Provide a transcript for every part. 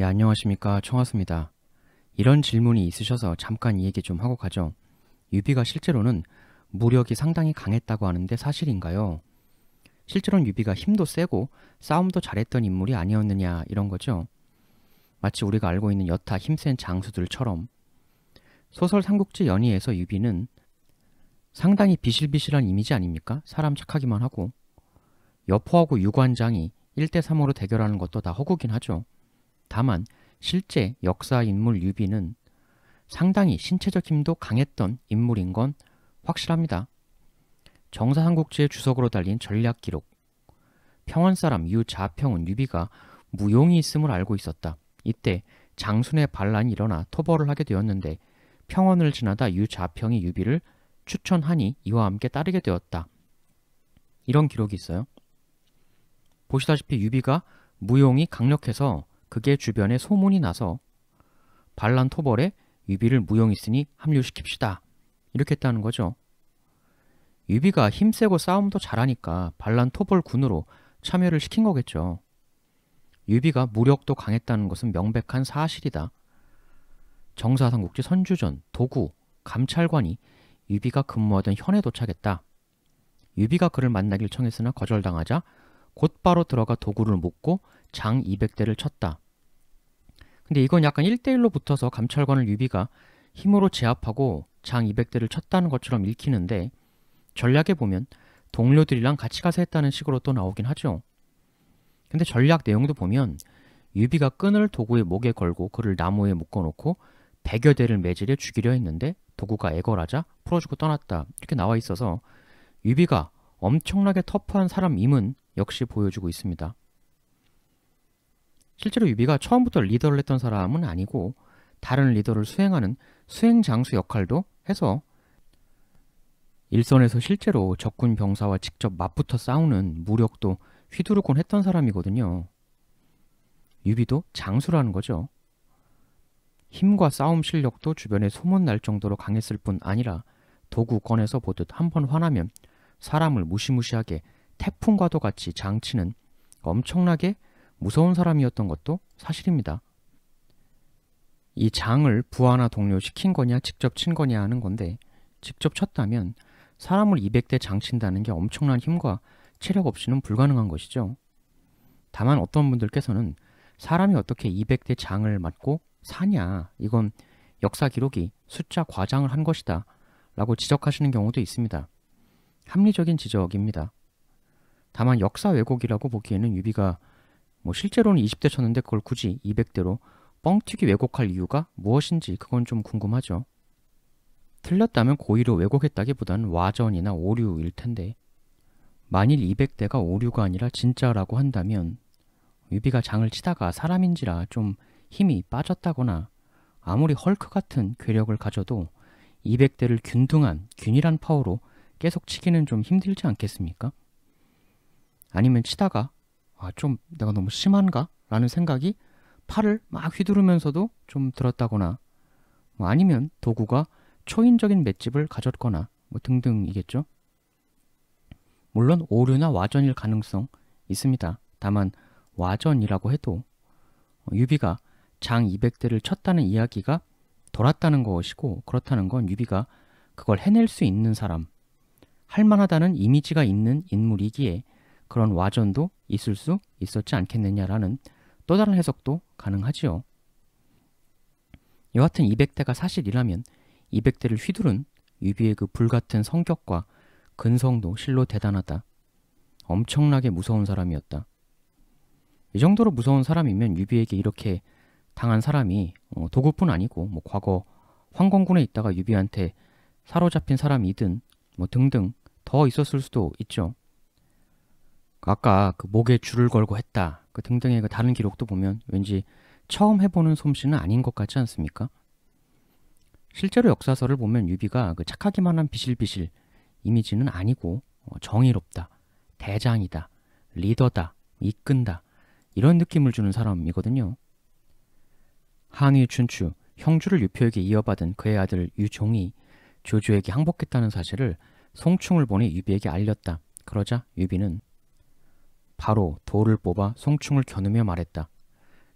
예, 안녕하십니까. 청하수입니다. 이런 질문이 있으셔서 잠깐 이 얘기 좀 하고 가죠. 유비가 실제로는 무력이 상당히 강했다고 하는데 사실인가요? 실제로는 유비가 힘도 세고 싸움도 잘했던 인물이 아니었느냐 이런 거죠. 마치 우리가 알고 있는 여타 힘센 장수들처럼 소설 삼국지 연의에서 유비는 상당히 비실비실한 이미지 아닙니까? 사람 착하기만 하고 여포하고 유관장이 1대3으로 대결하는 것도 다 허구긴 하죠. 다만 실제 역사 인물 유비는 상당히 신체적 힘도 강했던 인물인 건 확실합니다. 정사삼국지의 주석으로 달린 전략 기록 평원 사람 유자평은 유비가 무용이 있음을 알고 있었다. 이때 장순의 반란이 일어나 토벌을 하게 되었는데 평원을 지나다 유자평이 유비를 추천하니 이와 함께 따르게 되었다. 이런 기록이 있어요. 보시다시피 유비가 무용이 강력해서 그게 주변에 소문이 나서 반란 토벌에 유비를 무용했으니 합류시킵시다. 이렇게 했다는 거죠. 유비가 힘세고 싸움도 잘하니까 반란 토벌 군으로 참여를 시킨 거겠죠. 유비가 무력도 강했다는 것은 명백한 사실이다. 정사상국지 선주전, 도구, 감찰관이 유비가 근무하던 현에 도착했다. 유비가 그를 만나길 청했으나 거절당하자 곧바로 들어가 도구를 묶고 장 200대를 쳤다. 근데 이건 약간 1대1로 붙어서 감찰관을 유비가 힘으로 제압하고 장 200대를 쳤다는 것처럼 읽히는데 전략에 보면 동료들이랑 같이 가서 했다는 식으로 또 나오긴 하죠. 근데 전략 내용도 보면 유비가 끈을 도구의 목에 걸고 그를 나무에 묶어놓고 백여 대를 매질해 죽이려 했는데 도구가 애걸하자 풀어주고 떠났다 이렇게 나와 있어서 유비가 엄청나게 터프한 사람임은 역시 보여주고 있습니다. 실제로 유비가 처음부터 리더를 했던 사람은 아니고 다른 리더를 수행하는 수행장수 역할도 해서 일선에서 실제로 적군 병사와 직접 맞붙어 싸우는 무력도 휘두르곤 했던 사람이거든요. 유비도 장수라는 거죠. 힘과 싸움 실력도 주변에 소문날 정도로 강했을 뿐 아니라 도구 꺼내서 보듯 한 번 화나면 사람을 무시무시하게 태풍과도 같이 장치는 엄청나게 무서운 사람이었던 것도 사실입니다. 이 장을 부하나 동료시킨 거냐 직접 친 거냐 하는 건데 직접 쳤다면 사람을 200대 장친다는 게 엄청난 힘과 체력 없이는 불가능한 것이죠. 다만 어떤 분들께서는 사람이 어떻게 200대 장을 맞고 사냐 이건 역사 기록이 숫자 과장을 한 것이다 라고 지적하시는 경우도 있습니다. 합리적인 지적입니다. 다만 역사 왜곡이라고 보기에는 유비가 뭐 실제로는 20대 쳤는데 그걸 굳이 200대로 뻥튀기 왜곡할 이유가 무엇인지 그건 좀 궁금하죠. 틀렸다면 고의로 왜곡했다기보다는 와전이나 오류일 텐데 만일 200대가 오류가 아니라 진짜라고 한다면 유비가 장을 치다가 사람인지라 좀 힘이 빠졌다거나 아무리 헐크 같은 괴력을 가져도 200대를 균등한 균일한 파워로 계속 치기는 좀 힘들지 않겠습니까? 아니면 치다가 아, 좀 내가 너무 심한가? 라는 생각이 팔을 막 휘두르면서도 좀 들었다거나 뭐 아니면 도구가 초인적인 맷집을 가졌거나 뭐 등등이겠죠. 물론 오류나 와전일 가능성 있습니다. 다만 와전이라고 해도 유비가 장 200대를 쳤다는 이야기가 돌았다는 것이고 그렇다는 건 유비가 그걸 해낼 수 있는 사람, 할 만하다는 이미지가 있는 인물이기에 그런 와전도 있을 수 있었지 않겠느냐라는 또 다른 해석도 가능하지요. 여하튼 200대가 사실이라면 200대를 휘두른 유비의 그 불같은 성격과 근성도 실로 대단하다. 엄청나게 무서운 사람이었다. 이 정도로 무서운 사람이면 유비에게 이렇게 당한 사람이 어, 도구뿐 아니고 뭐 과거 황건군에 있다가 유비한테 사로잡힌 사람이든 뭐 등등 더 있었을 수도 있죠. 아까 그 목에 줄을 걸고 했다 그 등등의 그 다른 기록도 보면 왠지 처음 해보는 솜씨는 아닌 것 같지 않습니까? 실제로 역사서를 보면 유비가 그 착하기만 한 비실비실 이미지는 아니고 어, 정의롭다, 대장이다, 리더다, 이끈다 이런 느낌을 주는 사람이거든요. 항의 춘추, 형주를 유표에게 이어받은 그의 아들 유종이 조조에게 항복했다는 사실을 송충을 보내 유비에게 알렸다. 그러자 유비는 바로 돌을 뽑아 송충을 겨누며 말했다.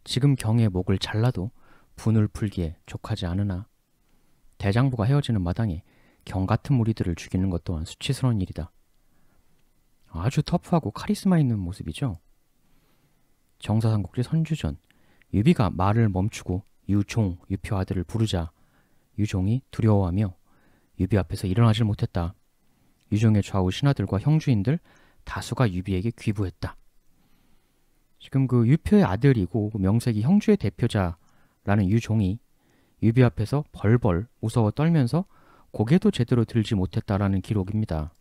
지금 경의 목을 잘라도 분을 풀기에 족하지 않으나 대장부가 헤어지는 마당에 경 같은 무리들을 죽이는 것 또한 수치스러운 일이다. 아주 터프하고 카리스마 있는 모습이죠. 정사상국지 선주전 유비가 말을 멈추고 유종, 유표 아들을 부르자 유종이 두려워하며 유비 앞에서 일어나질 못했다. 유종의 좌우 신하들과 형주인들 다수가 유비에게 귀부했다. 지금 그 유표의 아들이고 그 명색이 형주의 대표자라는 유종이 유비 앞에서 벌벌 무서워 떨면서 고개도 제대로 들지 못했다라는 기록입니다.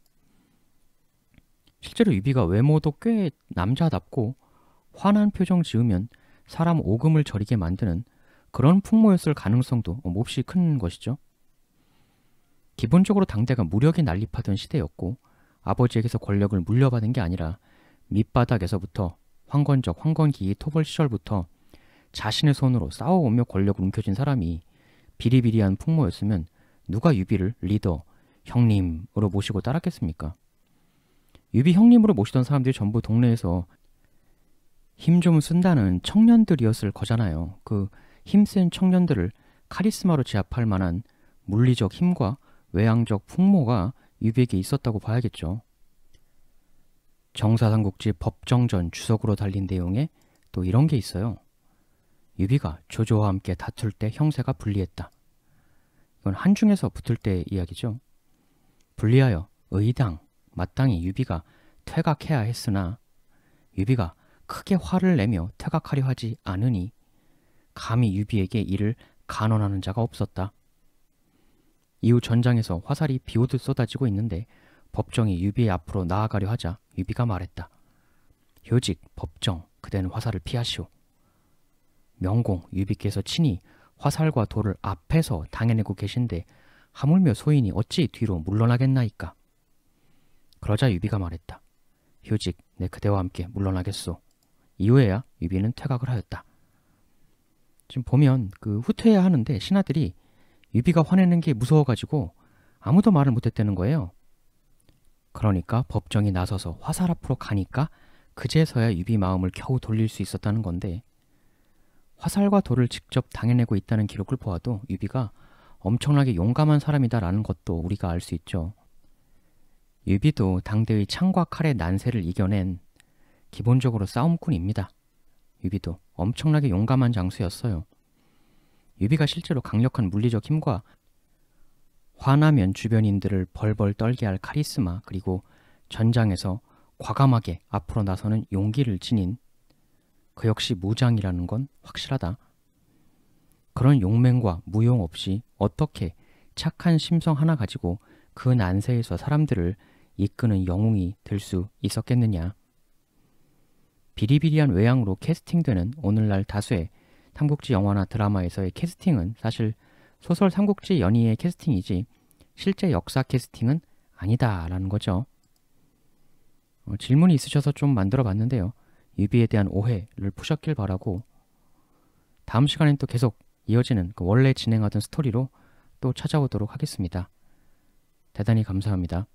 실제로 유비가 외모도 꽤 남자답고 환한 표정 지으면 사람 오금을 저리게 만드는 그런 풍모였을 가능성도 몹시 큰 것이죠. 기본적으로 당대가 무력이 난립하던 시대였고 아버지에게서 권력을 물려받은 게 아니라 밑바닥에서부터 황건적 황건기 토벌 시절부터 자신의 손으로 싸워오며 권력을 움켜쥔 사람이 비리비리한 풍모였으면 누가 유비를 리더, 형님으로 모시고 따랐겠습니까? 유비 형님으로 모시던 사람들이 전부 동네에서 힘 좀 쓴다는 청년들이었을 거잖아요. 그 힘센 청년들을 카리스마로 제압할 만한 물리적 힘과 외향적 풍모가 유비에게 있었다고 봐야겠죠. 정사삼국지 법정전 주석으로 달린 내용에 또 이런 게 있어요. 유비가 조조와 함께 다툴 때 형세가 불리했다. 이건 한중에서 붙을 때 이야기죠. 불리하여 의당, 마땅히 유비가 퇴각해야 했으나 유비가 크게 화를 내며 퇴각하려 하지 않으니 감히 유비에게 이를 간언하는 자가 없었다. 이후 전장에서 화살이 비오듯 쏟아지고 있는데 법정이 유비의 앞으로 나아가려 하자 유비가 말했다. 효직 법정, 그대는 화살을 피하시오. 명공, 유비께서 친히 화살과 돌을 앞에서 당해내고 계신데 하물며 소인이 어찌 뒤로 물러나겠나이까. 그러자 유비가 말했다. 효직, 내 그대와 함께 물러나겠소. 이후에야 유비는 퇴각을 하였다. 지금 보면 그 후퇴해야 하는데 신하들이 유비가 화내는 게 무서워가지고 아무도 말을 못했다는 거예요. 그러니까 법정이 나서서 화살 앞으로 가니까 그제서야 유비 마음을 겨우 돌릴 수 있었다는 건데 화살과 돌을 직접 당해내고 있다는 기록을 보아도 유비가 엄청나게 용감한 사람이다라는 것도 우리가 알 수 있죠. 유비도 당대의 창과 칼의 난세를 이겨낸 기본적으로 싸움꾼입니다. 유비도 엄청나게 용감한 장수였어요. 유비가 실제로 강력한 물리적 힘과 화나면 주변인들을 벌벌 떨게 할 카리스마 그리고 전장에서 과감하게 앞으로 나서는 용기를 지닌 그 역시 무장이라는 건 확실하다. 그런 용맹과 무용 없이 어떻게 착한 심성 하나 가지고 그 난세에서 사람들을 이끄는 영웅이 될 수 있었겠느냐. 비리비리한 외양으로 캐스팅되는 오늘날 다수의 삼국지 영화나 드라마에서의 캐스팅은 사실 소설 삼국지 연희의 캐스팅이지 실제 역사 캐스팅은 아니다라는 거죠. 어, 질문이 있으셔서 좀 만들어 봤는데요. 유비에 대한 오해를 푸셨길 바라고 다음 시간엔 또 계속 이어지는 그 원래 진행하던 스토리로 또 찾아오도록 하겠습니다. 대단히 감사합니다.